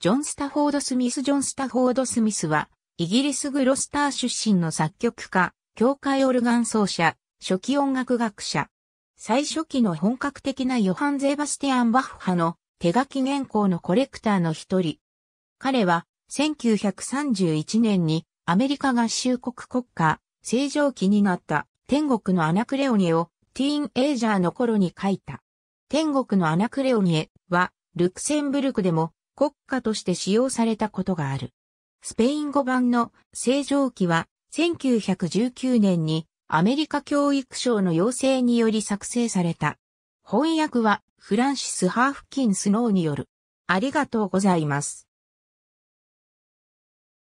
ジョン・スタフォード・スミス・ジョン・スタフォード・スミスは、イギリス・グロスター出身の作曲家、教会オルガン奏者、初期音楽学者。最初期の本格的なヨハン・ゼーバスティアン・バッフの手書き原稿のコレクターの一人。彼は、1931年にアメリカ合衆国国家、正常期になった天国のアナクレオニエをティーンエイジャーの頃に書いた。天国のアナクレオニエは、ルクセンブルクでも国家として使用されたことがある。スペイン語版の正常期は1919年にアメリカ教育省の要請により作成された。翻訳はフランシス・ハーフキン・スノーによる。ありがとうございます。